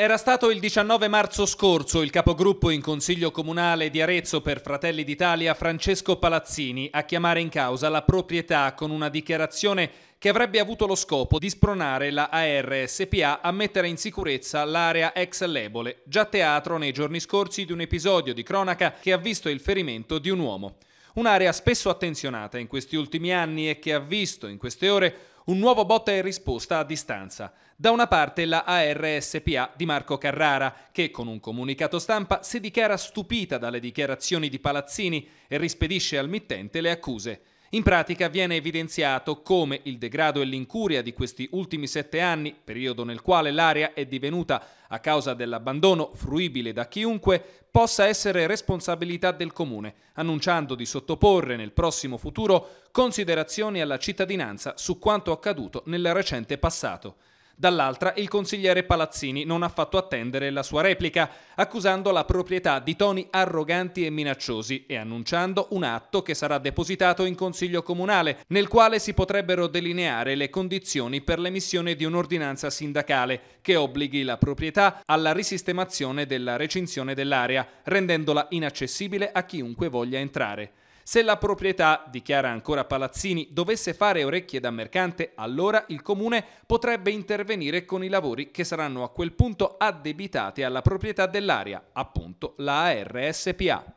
Era stato il 19 marzo scorso il capogruppo in Consiglio Comunale di Arezzo per Fratelli d'Italia Francesco Palazzini a chiamare in causa la proprietà con una dichiarazione che avrebbe avuto lo scopo di spronare la ARSPA a mettere in sicurezza l'area ex Lebole, già teatro nei giorni scorsi di un episodio di cronaca che ha visto il ferimento di un uomo. Un'area spesso attenzionata in questi ultimi anni e che ha visto in queste ore un nuovo botta e risposta a distanza. Da una parte la ARSPA di Marco Carrara, che con un comunicato stampa si dichiara stupita dalle dichiarazioni di Palazzini e rispedisce al mittente le accuse. In pratica viene evidenziato come il degrado e l'incuria di questi ultimi sette anni, periodo nel quale l'area è divenuta, a causa dell'abbandono fruibile da chiunque, possa essere responsabilità del Comune, annunciando di sottoporre nel prossimo futuro considerazioni alla cittadinanza su quanto accaduto nel recente passato. Dall'altra il consigliere Palazzini non ha fatto attendere la sua replica, accusando la proprietà di toni arroganti e minacciosi e annunciando un atto che sarà depositato in Consiglio Comunale, nel quale si potrebbero delineare le condizioni per l'emissione di un'ordinanza sindacale che obblighi la proprietà alla risistemazione della recinzione dell'area, rendendola inaccessibile a chiunque voglia entrare. Se la proprietà, dichiara ancora Palazzini, dovesse fare orecchie da mercante, allora il comune potrebbe intervenire con i lavori che saranno a quel punto addebitati alla proprietà dell'area, appunto la ARSPA.